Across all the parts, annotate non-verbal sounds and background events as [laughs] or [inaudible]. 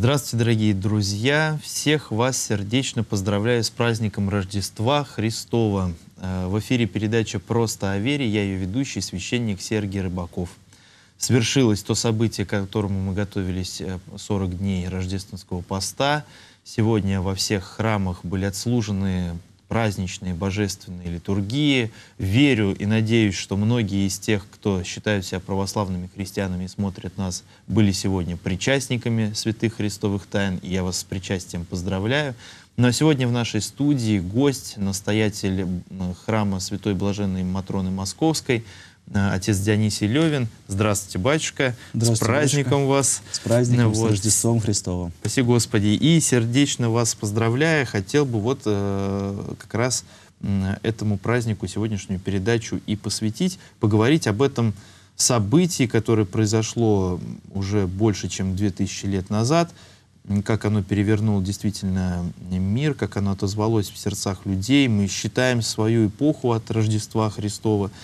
Здравствуйте, дорогие друзья! Всех вас сердечно поздравляю с праздником Рождества Христова. Э, в эфире передача «Просто о вере». Я ее ведущий, священник Сергей Рыбаков. Свершилось то событие, к которому мы готовились 40 э, дней рождественского поста. Сегодня во всех храмах были отслужены праздничные, божественные литургии. Верю и надеюсь, что многие из тех, кто считают себя православными христианами и смотрят нас, были сегодня причастниками святых христовых тайн, и я вас с причастием поздравляю. Но ну, а сегодня в нашей студии гость, настоятель храма Святой Блаженной Матроны Московской, Э, отец Дионисий Левин. Здравствуйте, батюшка. Здравствуйте, С праздником батюшка. вас. С праздником, вот. с Рождеством Христовым. Спаси Господи. И сердечно вас поздравляю. Хотел бы вот э, как раз этому празднику сегодняшнюю передачу и посвятить, поговорить об этом событии, которое произошло уже больше, чем 2000 лет назад, как оно перевернуло действительно мир, как оно отозвалось в сердцах людей. Мы считаем свою эпоху от Рождества Христова –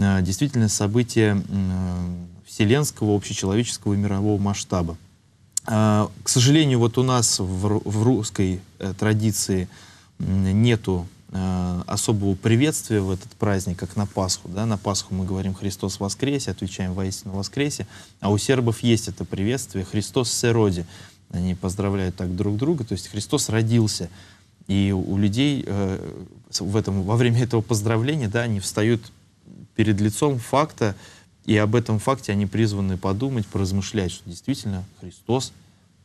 Э, действительно событие э, вселенского, общечеловеческого и мирового масштаба. А, к сожалению, вот у нас в, русской э, традиции нету особого приветствия в этот праздник, как на Пасху. Да? На Пасху мы говорим «Христос воскресе», отвечаем «Воистину воскресе», а у сербов есть это приветствие «Христос сероди». Они поздравляют так друг друга, то есть «Христос родился». И у людей э, в этом, во время этого поздравления да, они встают перед лицом факта, и об этом факте они призваны подумать, поразмышлять, что действительно Христос,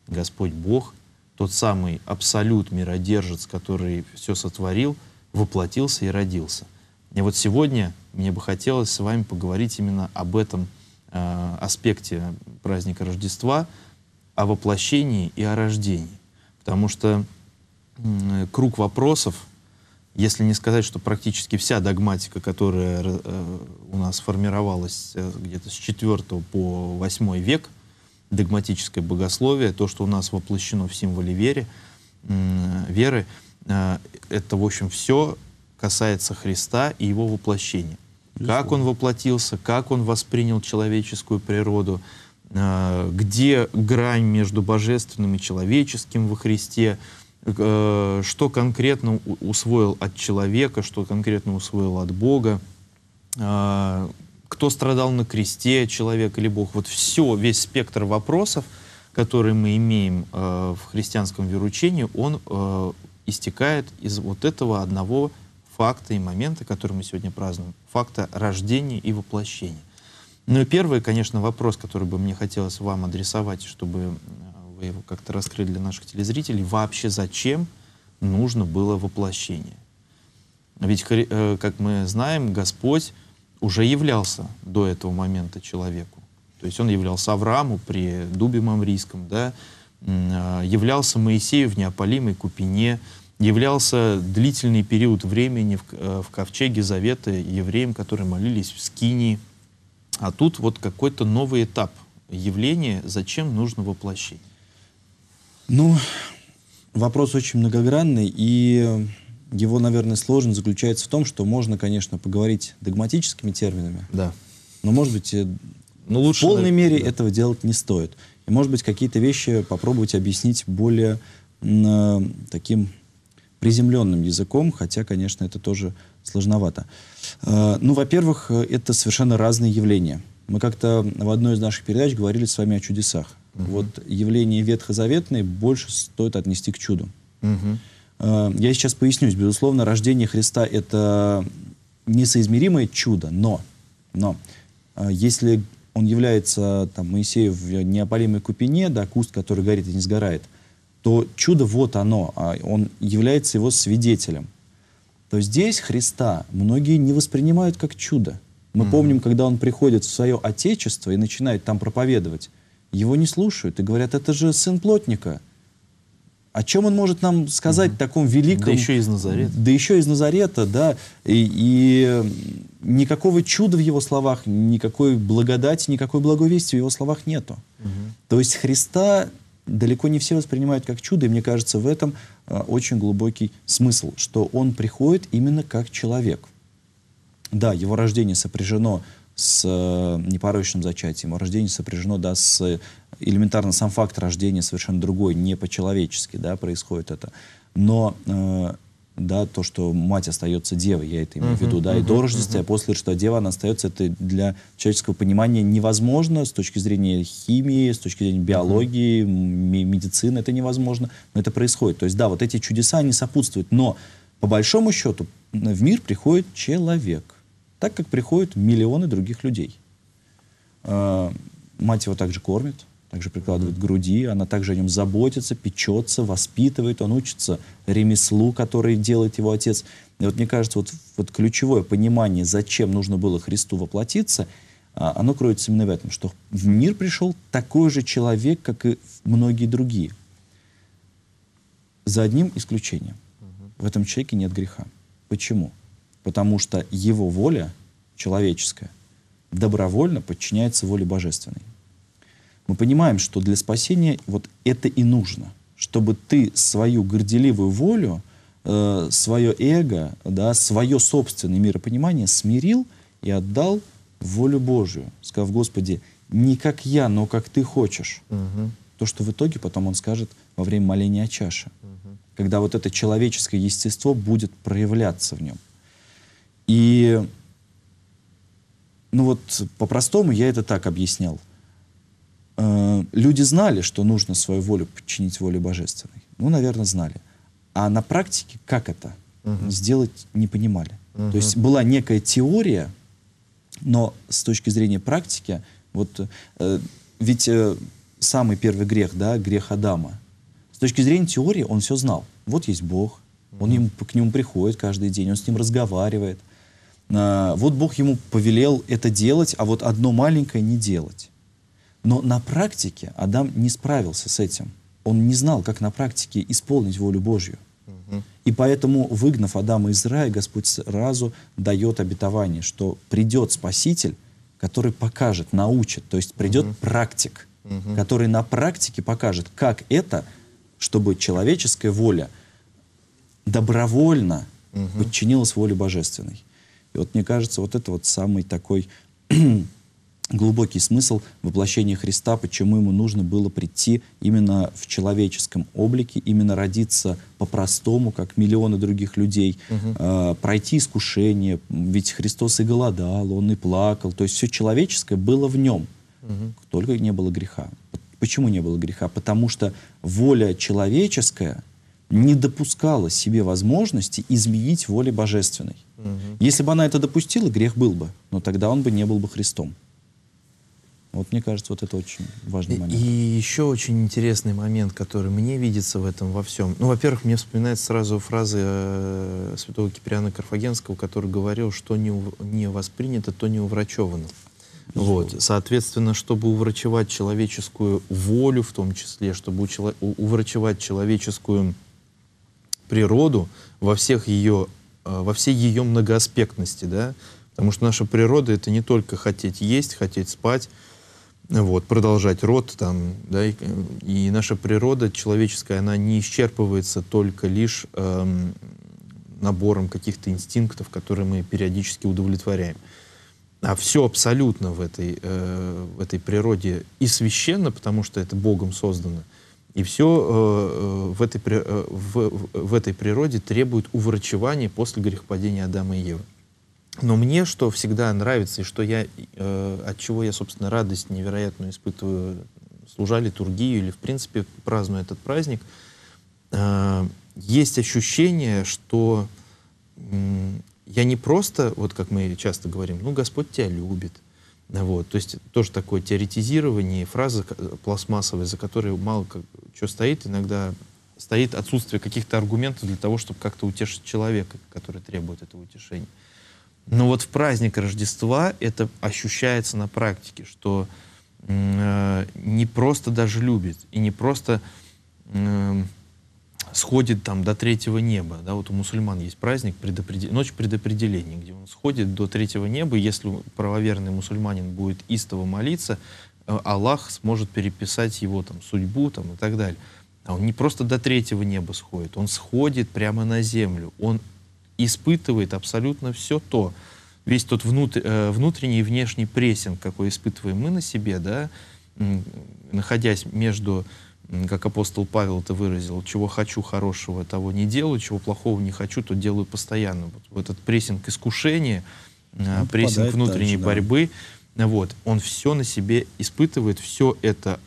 Господь Бог, тот самый абсолют миродержец, который все сотворил, воплотился и родился. И вот сегодня мне бы хотелось с вами поговорить именно об этом э, аспекте праздника Рождества, о воплощении и о рождении. Потому что э, круг вопросов, если не сказать, что практически вся догматика, которая э, у нас формировалась э, где-то с 4 по 8 век, догматическое богословие, то, что у нас воплощено в символе веры, веры э, это, в общем, все касается Христа и его воплощения. Как он воплотился, как он воспринял человеческую природу, где грань между божественным и человеческим во Христе, Э, что конкретно усвоил от человека, что конкретно усвоил от Бога, а, кто страдал на кресте, человек или Бог. Вот все, весь спектр вопросов, которые мы имеем э, в христианском веручении, он э, истекает из вот этого одного факта и момента, который мы сегодня празднуем, факта рождения и воплощения. Ну и первый, конечно, вопрос, который бы мне хотелось вам адресовать, чтобы чтобы его как-то раскрыли для наших телезрителей, вообще зачем нужно было воплощение. Ведь, э, как мы знаем, Господь уже являлся до этого момента человеку. То есть он являлся Аврааму при дубе мамрийском, да, э, являлся Моисею в неопалимой купине, являлся длительный период времени в, э, в ковчеге Завета евреям, которые молились в Скинии. А тут вот какой-то новый этап явления, зачем нужно воплощение. Ну, вопрос очень многогранный, и его, наверное, сложность заключается в том, что можно, конечно, поговорить догматическими терминами. Да. Но, может быть, э, ну, лучше, в полной наверное, мере да. этого делать не стоит. И, может быть, какие-то вещи попробовать объяснить более э, таким приземленным языком, хотя, конечно, это тоже сложновато. Э, ну, во-первых, э, это совершенно разные явления. Мы как-то в одной из наших передач говорили с вами о чудесах. Угу. Вот явление ветхозаветное больше стоит отнести к чуду. Угу. Я сейчас пояснюсь. Безусловно, рождение Христа — это несоизмеримое чудо, но, но э, если он является там, Моисеем в неопалимой купине, да, куст, который горит и не сгорает, то чудо вот оно, а он является его свидетелем. То здесь Христа многие не воспринимают как чудо. Мы mm-hmm. помним, когда он приходит в свое отечество и начинает там проповедовать, его не слушают и говорят, это же сын плотника. О чем он может нам сказать угу. таком великом... Да еще из Назарета. Да еще из Назарета, да. И, и никакого чуда в его словах, никакой благодати, никакой благовестия в его словах нету. Угу. То есть Христа далеко не все воспринимают как чудо, и мне кажется, в этом а, очень глубокий смысл, что он приходит именно как человек. Да, его рождение сопряжено с э, непорочным зачатием. А рождение сопряжено да, с э, элементарно сам факт рождения совершенно другой, не по-человечески да, происходит это. Но э, да, то, что мать остается девой, я это имею uh -huh, в виду, да, uh -huh, и до рождества, uh -huh. а после что дева, она остается, это для человеческого понимания невозможно с точки зрения химии, с точки зрения биологии, uh -huh. медицины, это невозможно, но это происходит. То есть, да, вот эти чудеса, они сопутствуют, но по большому счету в мир приходит человек – так как приходят миллионы других людей. Э, мать его также кормит, также прикладывает к груди, она также о нем заботится, печется, воспитывает, он учится ремеслу, которое делает его отец. И вот мне кажется, вот, вот ключевое понимание, зачем нужно было Христу воплотиться, а, оно кроется именно в этом, что в мир пришел такой же человек, как и многие другие. За одним исключением. В этом человеке нет греха. Почему? потому что его воля человеческая добровольно подчиняется воле божественной. Мы понимаем, что для спасения вот это и нужно, чтобы ты свою горделивую волю, э, свое эго, да, свое собственное миропонимание смирил и отдал волю Божию, сказав, Господи, не как я, но как ты хочешь. Угу. То, что в итоге потом он скажет во время моления о чаше, угу. когда вот это человеческое естество будет проявляться в нем. И, ну вот, по-простому я это так объяснял. Э, люди знали, что нужно свою волю подчинить воле божественной. Ну, наверное, знали. А на практике как это угу. сделать, не понимали. Угу. То есть была некая теория, но с точки зрения практики, вот, э, ведь э, самый первый грех, да, грех Адама, с точки зрения теории он все знал. Вот есть Бог, он ему, к нему приходит каждый день, он с ним разговаривает – а, вот Бог ему повелел это делать, а вот одно маленькое не делать. Но на практике Адам не справился с этим. Он не знал, как на практике исполнить волю Божью. И поэтому, выгнав Адама из рая, Господь сразу дает обетование, что придет Спаситель, который покажет, научит, то есть придет угу. практик, угу. который на практике покажет, как это, чтобы человеческая воля добровольно угу. подчинилась воле божественной. И вот мне кажется, вот это вот самый такой [clears throat] глубокий смысл воплощения Христа, почему ему нужно было прийти именно в человеческом облике, именно родиться по-простому, как миллионы других людей, угу. э, пройти искушение, ведь Христос и голодал, он и плакал, то есть все человеческое было в нем, угу. только не было греха. Почему не было греха? Потому что воля человеческая — не допускала себе возможности изменить воле божественной. Угу. Если бы она это допустила, грех был бы, но тогда он бы не был бы Христом. Вот мне кажется, вот это очень важный момент. И, и еще очень интересный момент, который мне видится в этом во всем. Ну, во-первых, мне вспоминается сразу фразы э, святого Киприана Карфагенского, который говорил, что не, не воспринято, то не уврачевано. Вот. Соответственно, чтобы уврачевать человеческую волю в том числе, чтобы учела, уврачевать человеческую природу во всех ее, э, во всей ее многоаспектности, да, потому что наша природа — это не только хотеть есть, хотеть спать, вот, продолжать род там, да, и, и наша природа человеческая, она не исчерпывается только лишь эм, набором каких-то инстинктов, которые мы периодически удовлетворяем. А все абсолютно в этой, э, в этой природе и священно, потому что это Богом создано, э, и все э, э, в, этой, э, в, в этой природе требует уврачевания после грехопадения Адама и Евы. Но мне что всегда нравится, и что я, э, от чего я, собственно, радость невероятную испытываю, служа литургию или, в принципе, праздную этот праздник, э, есть ощущение, что э, я не просто, вот как мы часто говорим, ну, Господь тебя любит, вот, то есть тоже такое теоретизирование, фраза э, пластмассовая, за которой мало что стоит, иногда стоит отсутствие каких-то аргументов для того, чтобы как-то утешить человека, который требует этого утешения. Но вот в праздник Рождества это ощущается на практике, что э, не просто даже любит и не просто э, сходит там до третьего неба. Да, вот у мусульман есть праздник предопредел... Ночь предопределения, где он сходит до третьего неба. и Если правоверный мусульманин будет истово молиться, Э, Аллах сможет переписать его там, судьбу там, и так далее. А он не просто до третьего неба сходит, он сходит прямо на землю. Он испытывает абсолютно все то, весь тот внутр, э, внутренний и внешний прессинг, какой испытываем мы на себе, да, находясь между, как апостол Павел это выразил, чего хочу хорошего, того не делаю, чего плохого не хочу, то делаю постоянно. Вот этот прессинг искушения, э, ну, прессинг внутренней дальше, борьбы, вот. Он все на себе испытывает, все это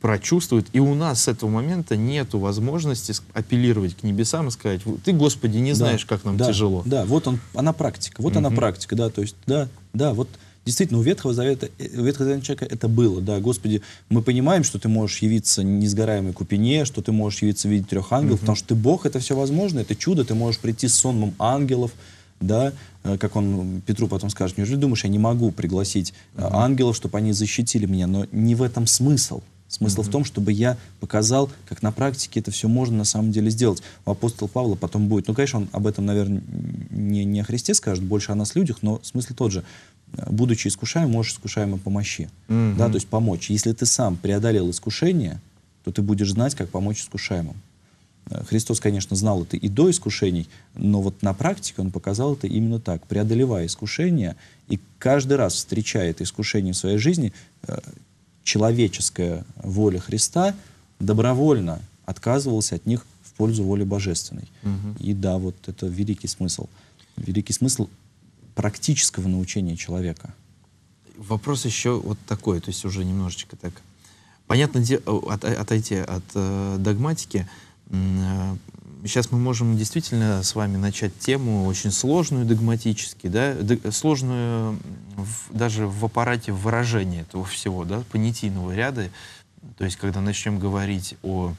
прочувствует. И у нас с этого момента нет возможности апеллировать к небесам и сказать, ты, Господи, не знаешь, да, как нам да, тяжело. Да, вот он, она практика, вот угу. она практика, да, то есть, да, да, вот действительно, у Ветхого Завета, э, у Ветхого Завета человека это было, да, Господи, мы понимаем, что ты можешь явиться несгораемой купине, что ты можешь явиться в виде трех ангелов, угу. потому что ты Бог, это все возможно, это чудо, ты можешь прийти с сонмом ангелов, да, э, как он Петру потом скажет, неужели думаешь, я не могу пригласить э, ангелов, чтобы они защитили меня, но не в этом смысл. Смысл в том, чтобы я показал, как на практике это все можно на самом деле сделать. У апостола Павла потом будет, ну, конечно, он об этом, наверное, не, не о Христе скажет, больше о нас людях, но смысл тот же. Будучи искушаем, можешь искушаемо помощи. Да, то есть помочь. Если ты сам преодолел искушение, то ты будешь знать, как помочь искушаемым. Христос, конечно, знал это и до искушений, но вот на практике он показал это именно так, преодолевая искушения, и каждый раз встречая это искушение в своей жизни, э, человеческая воля Христа добровольно отказывалась от них в пользу воли божественной. Угу. И да, вот это великий смысл. Великий смысл практического научения человека. Вопрос еще вот такой, то есть уже немножечко так. Понятно, отойти от э, догматики. Э, сейчас мы можем действительно с вами начать тему очень сложную догматически, да, сложную в, даже в аппарате выражения этого всего, да, понятийного ряда. То есть, когда начнем говорить о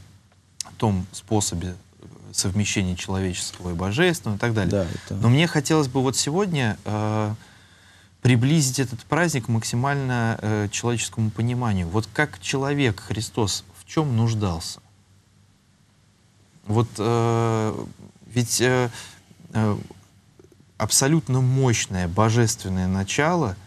том способе э, совмещения человеческого и божественного и так далее. Да, это... Но мне хотелось бы вот сегодня э, приблизить этот праздник максимально э, человеческому пониманию. Вот как человек Христос в чем нуждался? Вот э, ведь э, э, абсолютно мощное божественное начало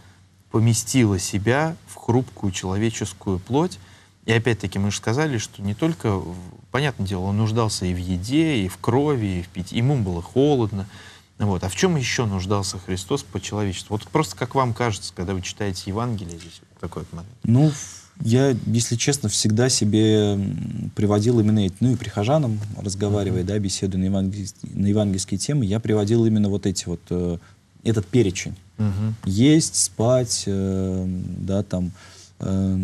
поместило себя в хрупкую человеческую плоть. И опять-таки мы же сказали, что не только, понятное дело, он нуждался и в еде, и в крови, и в питье. Ему было холодно. Вот. А в чем еще нуждался Христос по человечеству? Вот просто как вам кажется, когда вы читаете Евангелие, здесь такой момент. Ну, я, если честно, всегда себе приводил именно, ну и прихожанам, разговаривая, да, беседуя на, евангельс... на евангельские темы, я приводил именно вот эти вот, э, этот перечень. Угу. Есть, спать, э, да, там, э,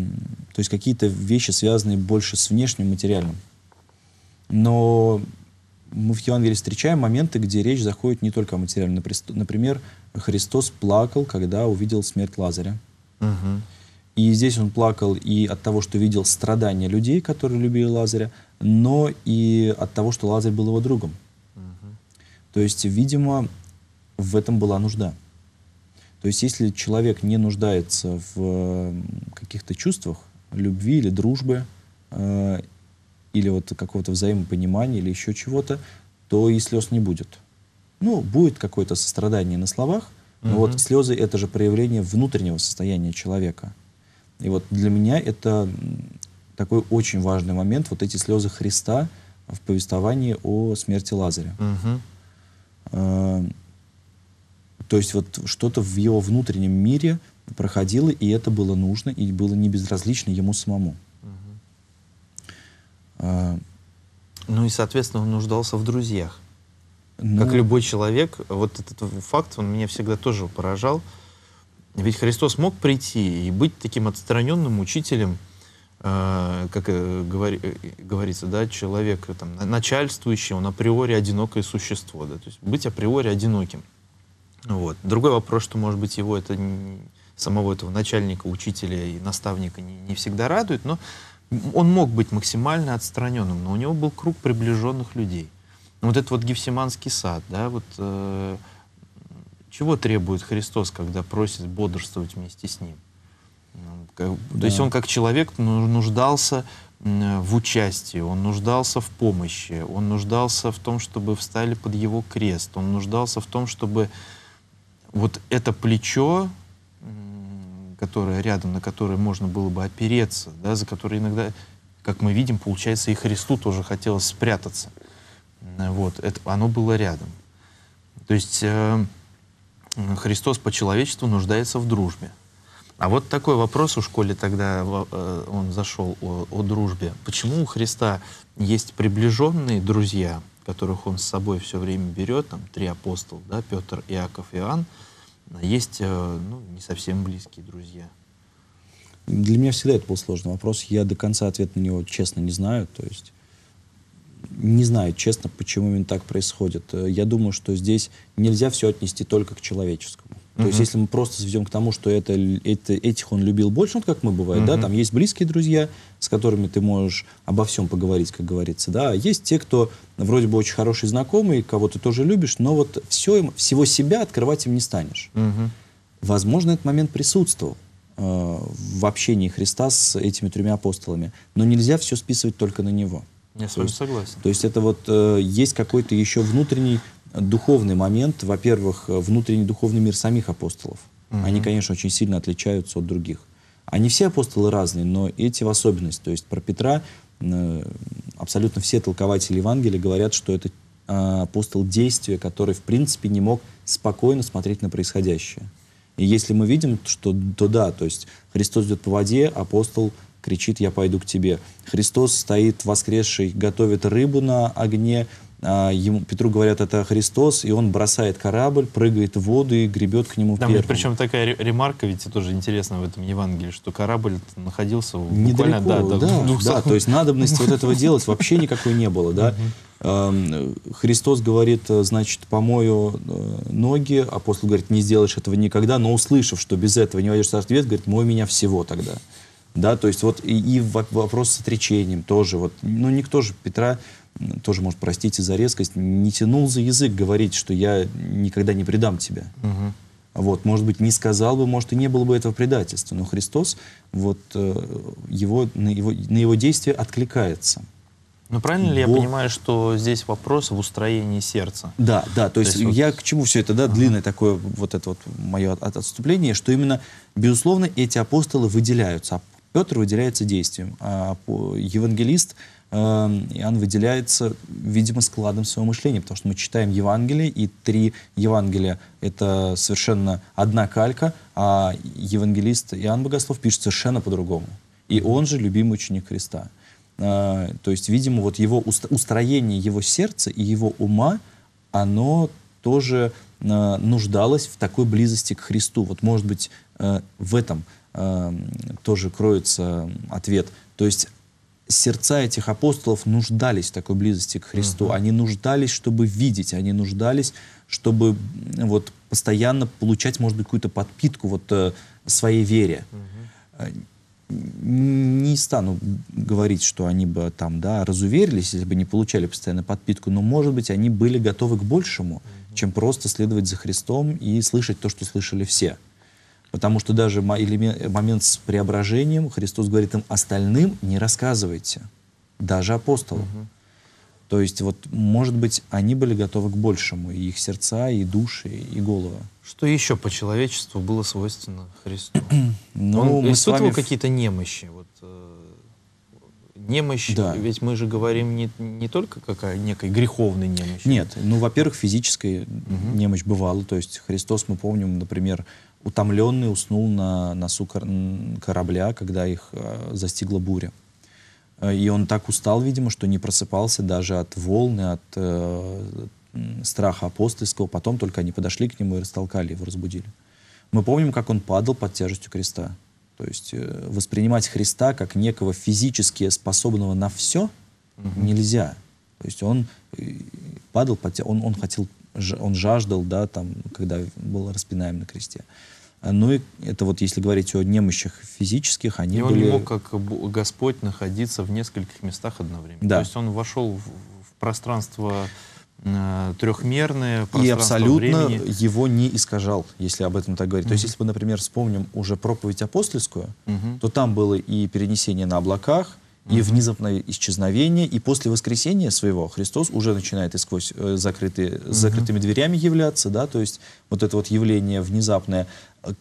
то есть какие-то вещи, связанные больше с внешним материальным. Но мы в Евангелии встречаем моменты, где речь заходит не только о материальном. Например, Христос плакал, когда увидел смерть Лазаря. Угу. И здесь он плакал и от того, что видел страдания людей, которые любили Лазаря, но и от того, что Лазарь был его другом. Угу. То есть, видимо, в этом была нужда. То есть, если человек не нуждается в каких-то чувствах, любви или дружбы, э, или вот какого-то взаимопонимания или еще чего-то, то и слез не будет. Ну, будет какое-то сострадание на словах, но угу. вот слезы — это же проявление внутреннего состояния человека. И вот для меня это такой очень важный момент, вот эти слезы Христа в повествовании о смерти Лазаря. Угу. то есть вот что-то в его внутреннем мире проходило, и это было нужно, и было не безразлично ему самому. А, ну и, соответственно, он нуждался в друзьях. Ну... Как любой человек, вот этот факт, он меня всегда тоже поражал. Ведь Христос мог прийти и быть таким отстраненным учителем, а, как э, э, говорится, да, человек там, начальствующий, он априори одинокое существо, да, то есть быть априори одиноким. Вот. Другой вопрос, что, может быть, его это самого этого начальника, учителя и наставника не, не всегда радует, но он мог быть максимально отстраненным, но у него был круг приближенных людей. Вот этот вот Гефсиманский сад, да, вот э, чего требует Христос, когда просит бодрствовать вместе с ним? Ну, как, да. То есть он как человек ну, нуждался в участии, он нуждался в помощи, он нуждался в том, чтобы встали под его крест, он нуждался в том, чтобы вот это плечо которая рядом, на которой можно было бы опереться, да, за которую иногда, как мы видим, получается, и Христу тоже хотелось спрятаться. Вот, это, оно было рядом. То есть э, Христос по человечеству нуждается в дружбе. А вот такой вопрос у школе тогда э, он зашел о, о дружбе. Почему у Христа есть приближенные друзья, которых он с собой все время берет, там три апостола, да, Петр, Иаков, Иоанн, а есть э, ну, не совсем близкие друзья? Для меня всегда это был сложный вопрос. Я до конца ответ на него честно не знаю. То есть не знаю, честно, почему именно так происходит. Э, я думаю, что здесь нельзя все отнести только к человеческому. То есть, если мы просто сведем к тому, что это, это, этих он любил больше, вот как мы бывает, да, там есть близкие друзья, с которыми ты можешь обо всем поговорить, как говорится, да, а есть те, кто вроде бы очень хороший знакомый, кого ты тоже любишь, но вот все им, всего себя открывать им не станешь. Возможно, этот момент присутствовал э, в общении Христа с этими тремя апостолами. Но нельзя все списывать только на него. Я с вами согласен. То есть это вот э, есть какой-то еще внутренний духовный момент, во-первых, э, внутренний духовный мир самих апостолов. Угу. Они, конечно, очень сильно отличаются от других. Они все апостолы разные, но эти в особенность. То есть про Петра э, абсолютно все толкователи Евангелия говорят, что это а, апостол действия, который, в принципе, не мог спокойно смотреть на происходящее. И если мы видим, что, то да, то есть Христос идет по воде, апостол кричит «Я пойду к тебе». Христос стоит воскресший, готовит рыбу на огне, а, ему, Петру говорят, это Христос, и он бросает корабль, прыгает в воду и гребет к нему Там, первым. Причем такая ремарка, ведь тоже интересно в этом Евангелии, что корабль находился Недалеко, буквально... Да, да, да, да, то есть надобности вот этого делать вообще [laughs] никакой не было, да. Христос говорит, э, значит, помою э, ноги, апостол говорит, не сделаешь этого никогда, но услышав, что без этого не войдешь в ответ говорит, мой меня всего тогда. Да, то есть вот и, и вопрос с отречением тоже. Вот, ну, никто же Петра тоже, может, простите за резкость, не тянул за язык говорить, что я никогда не предам тебя. Угу. Вот, может быть, не сказал бы, может, и не было бы этого предательства. Но Христос вот, э, его, на, его, на его действие откликается. Ну, правильно ли я понимаю, что здесь вопрос в устроении сердца? Да, да, то есть, то есть я вот... к чему все это, да, ага. длинное такое вот это вот мое от отступление, что именно, безусловно, эти апостолы выделяются. Петр выделяется действием, а евангелист эм, Иоанн выделяется, видимо, складом своего мышления, потому что мы читаем Евангелие, и три Евангелия — это совершенно одна калька, а евангелист Иоанн Богослов пишет совершенно по-другому. И он же любимый ученик Христа. Э, то есть, видимо, вот его устроение его сердца и его ума, оно тоже э, нуждалось в такой близости к Христу. Вот, может быть, э, в этом — Эм, тоже кроется ответ. То есть сердца этих апостолов нуждались в такой близости к Христу. Угу. Они нуждались, чтобы видеть, они нуждались, чтобы вот постоянно получать, может быть, какую-то подпитку вот э, своей вере. Угу. Не стану говорить, что они бы там, да, разуверились, если бы не получали постоянно подпитку, но, может быть, они были готовы к большему, угу. чем просто следовать за Христом и слышать то, что слышали все. Потому что даже момент с преображением Христос говорит им остальным не рассказывайте, даже апостолам. Угу. То есть вот, может быть, они были готовы к большему, и их сердца, и души, и голова. Что еще по человечеству было свойственно Христу? [clears throat] ну, Он мы испытывал вами... какие-то немощи? Вот, э, немощь, да. ведь мы же говорим не, не только как о некой греховной немощи. Нет, ну, во-первых, физическая угу. немощь бывала. То есть Христос, мы помним, например, утомленный уснул на носу корабля, когда их э, застигла буря. Э, и он так устал, видимо, что не просыпался даже от волны, от э, страха апостольского. Потом только они подошли к нему и растолкали его, разбудили. Мы помним, как он падал под тяжестью креста. То есть э, воспринимать Христа как некого физически способного на все угу. нельзя. То есть он э, падал под тя... он, он хотел он жаждал, да, там, когда был распинаем на кресте. А, ну и это вот если говорить о немощах физических, они и он были... не мог, как Господь, находиться в нескольких местах одновременно. Да. То есть он вошел в, в пространство э, трехмерное, пространство И абсолютно времени. его не искажал, если об этом так говорить. Угу. То есть если мы, например, вспомним уже проповедь апостольскую, угу. то там было и перенесение на облаках, и внезапное исчезновение. И после воскресения своего Христос уже начинает и сквозь э, закрытые, с закрытыми дверями являться, да, то есть вот это вот явление внезапное.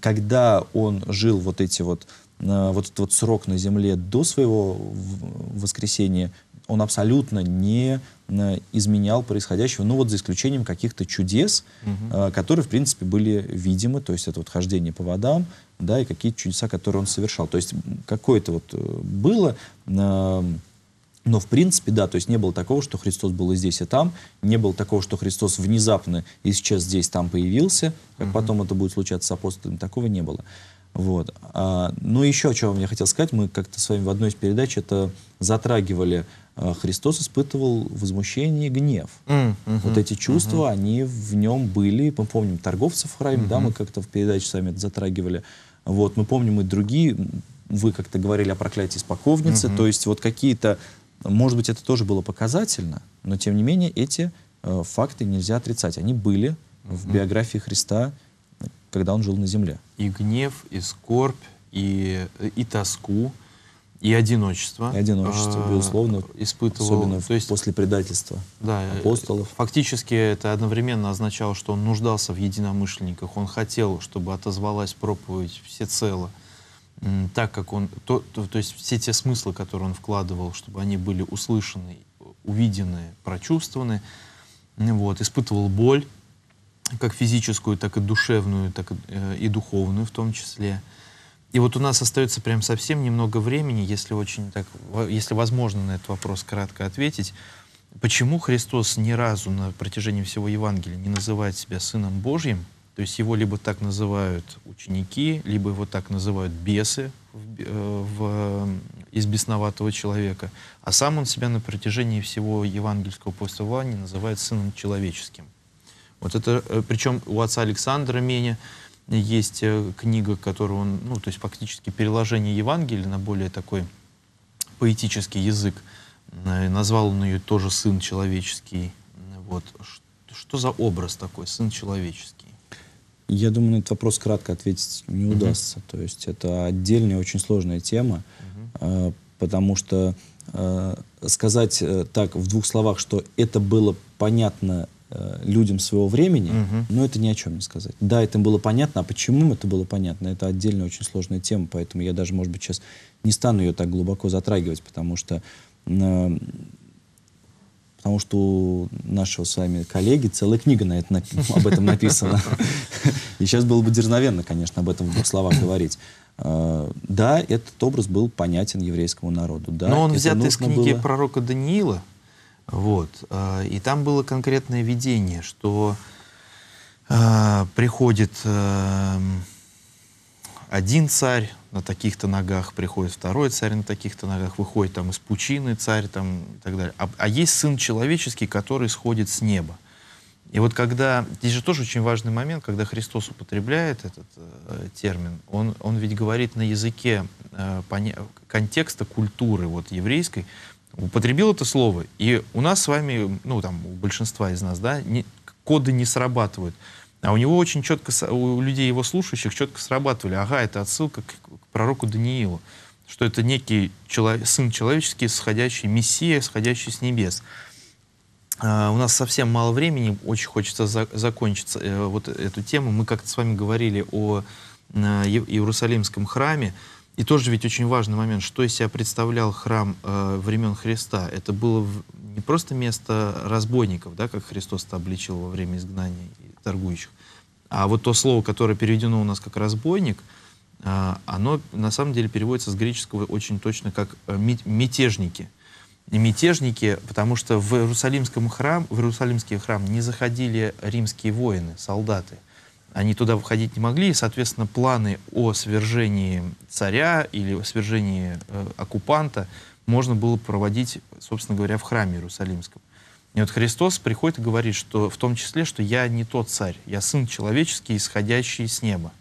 Когда он жил вот эти вот, э, вот этот вот срок на земле до своего воскресения, он абсолютно не Э, изменял происходящего, ну вот за исключением каких-то чудес, угу. которые, в принципе, были видимы, то есть это вот хождение по водам, да, и какие-то чудеса, которые он совершал. То есть какое-то вот э, было... Но, в принципе, да, то есть не было такого, что Христос был и здесь, и там. Не было такого, что Христос внезапно и сейчас здесь, там появился, как угу. потом это будет случаться с апостолами. Такого не было. Вот. А, но ну, еще, о чем я хотел сказать, мы как-то с вами в одной из передач это затрагивали. А, Христос испытывал возмущение и гнев. Mm, hmm вот эти чувства, mm-hmm. они в нем были. Мы помним торговцев в храме, mm-hmm. да, мы как-то в передаче с вами это затрагивали. Вот, мы помним и другие, вы как-то говорили о проклятии споковницы, mm-hmm. то есть вот какие-то, может быть, это тоже было показательно, но тем не менее эти э, факты нельзя отрицать. Они были mm-hmm. в биографии Христа, когда он жил на земле. И гнев, и скорбь, и, и тоску, и одиночество. И одиночество, а, безусловно. Испытывал. Особенно то есть, после предательства да, апостолов. Фактически это одновременно означало, что он нуждался в единомышленниках, он хотел, чтобы отозвалась проповедь всецело, так как он... То, то, то есть все те смыслы, которые он вкладывал, чтобы они были услышаны, увидены, прочувствованы. Вот, испытывал боль, как физическую, так и душевную, так э, и, духовную в том числе. И вот у нас остается прям совсем немного времени, если очень так, если возможно на этот вопрос кратко ответить. Почему Христос ни разу на протяжении всего Евангелия не называет себя Сыном Божьим? То есть его либо так называют ученики, либо его так называют бесы в, э, в, э, из бесноватого человека. А сам он себя на протяжении всего евангельского повествования называет Сыном Человеческим. Вот это, э, причем у отца Александра Меня есть э, книга, которую он, ну, то есть фактически переложение Евангелия на более такой поэтический язык. Э, назвал он ее тоже «Сын человеческий». Вот. Что за образ такой, «Сын человеческий»? Я думаю, на этот вопрос кратко ответить не угу. удастся. То есть это отдельная, очень сложная тема, угу. потому что сказать так в двух словах, что это было понятно Э, людям своего времени, угу. но это ни о чем не сказать. Да, это им было понятно, а почему им это было понятно, это отдельная очень сложная тема, поэтому я даже, может быть, сейчас не стану ее так глубоко затрагивать, потому что э, потому что у нашего с вами коллеги целая книга на это, [laughs] об этом написана. И сейчас было бы дерзновенно, конечно, об этом в двух словах говорить. Э, да, этот образ был понятен еврейскому народу. Но он взят из книги пророка Даниила, вот. Э, и там было конкретное видение, что э, приходит эм, один царь на таких-то ногах, приходит второй царь на таких-то ногах, выходит там из пучины царь там, и так далее. А, а есть сын человеческий, который сходит с неба. И вот когда, здесь же тоже очень важный момент, когда Христос употребляет этот э, термин, он, он ведь говорит на языке э, поня- контекста культуры вот еврейской, употребил это слово, и у нас с вами, ну, там, у большинства из нас, да, не, коды не срабатывают. А у него очень четко, у людей его слушающих четко срабатывали. Ага, это отсылка к, к пророку Даниилу, что это некий чело, сын человеческий, сходящий, мессия, сходящий с небес. А, у нас совсем мало времени, очень хочется за, закончить э, вот эту тему. Мы как-то с вами говорили о э, Иерусалимском храме, и тоже ведь очень важный момент, что из себя представлял храм э, времен Христа. Это было не просто место разбойников, да, как Христос обличил во время изгнания торгующих, а вот то слово, которое переведено у нас как «разбойник», э, оно на самом деле переводится с греческого очень точно как э, «мятежники». И мятежники, потому что в Иерусалимском храм, в Иерусалимский храм не заходили римские воины, солдаты – они туда выходить не могли, и, соответственно, планы о свержении царя или о свержении э, оккупанта можно было проводить, собственно говоря, в храме Иерусалимском. И вот Христос приходит и говорит, что в том числе, что я не тот царь, я сын человеческий, исходящий с неба.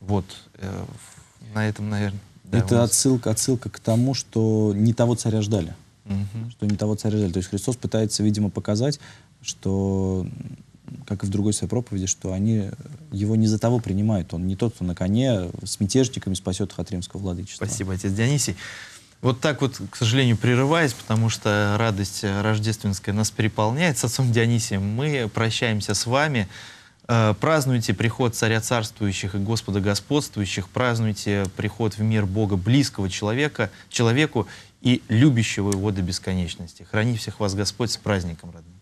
Вот, э, на этом, наверное. Да, Это вас... отсылка, отсылка к тому, что не того царя ждали. Угу. Что не того царя ждали. То есть Христос пытается, видимо, показать, что как и в другой своей проповеди, что они э, его не за того принимают. Он не тот, кто на коне а с мятежниками спасет их владычества. Спасибо, отец Дионисий. Вот так вот, к сожалению, прерываясь, потому что радость э, рождественская нас переполняет. С отцом Дионисием мы прощаемся с вами. Э, празднуйте приход царя царствующих и Господа господствующих. Празднуйте приход в мир Бога близкого человека, человеку и любящего его до бесконечности. Храни всех вас Господь с праздником, родные.